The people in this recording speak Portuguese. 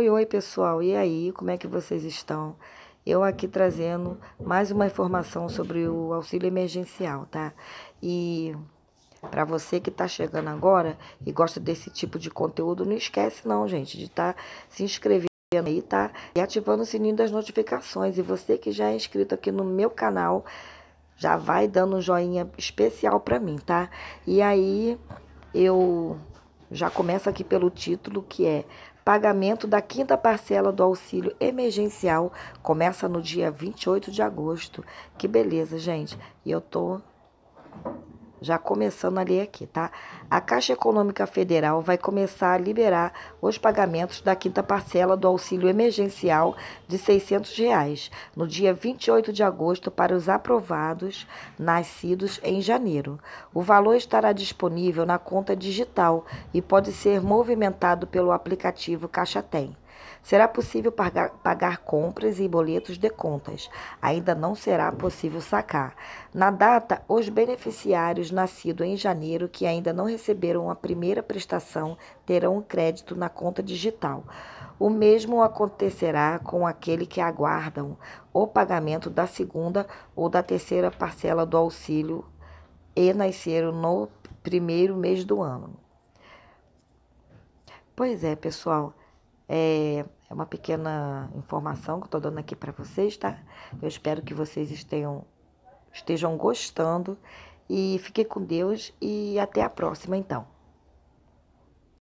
Oi, oi pessoal, e aí, como é que vocês estão? Eu aqui trazendo mais uma informação sobre o auxílio emergencial, tá? E para você que está chegando agora e gosta desse tipo de conteúdo, não esquece não, gente, de estar tá se inscrevendo aí, tá? E ativando o sininho das notificações. E você que já é inscrito aqui no meu canal, já vai dando um joinha especial para mim, tá? E aí, eu já começa aqui pelo título que é Pagamento da quinta parcela do auxílio emergencial começa no dia 28 de agosto. Que beleza, gente. E eu tô já começando a ler aqui, tá? A Caixa Econômica Federal vai começar a liberar os pagamentos da quinta parcela do auxílio emergencial de R$ 600 reais, no dia 28 de agosto para os aprovados nascidos em janeiro. O valor estará disponível na conta digital e pode ser movimentado pelo aplicativo Caixa Tem. Será possível pagar, pagar, compras e boletos de contas. Ainda não será possível sacar. Na data, os beneficiários nascidos em janeiro que ainda não receberam a primeira prestação terão crédito na conta digital. O mesmo acontecerá com aquele que aguardam o pagamento da segunda ou da terceira parcela do auxílio e nasceram no primeiro mês do ano. Pois é, pessoal. É, é, uma pequena informação que eu estou dando aqui para vocês, tá? Eu espero que vocês estejam, estejam gostando e fiquem com Deus e até a próxima, então.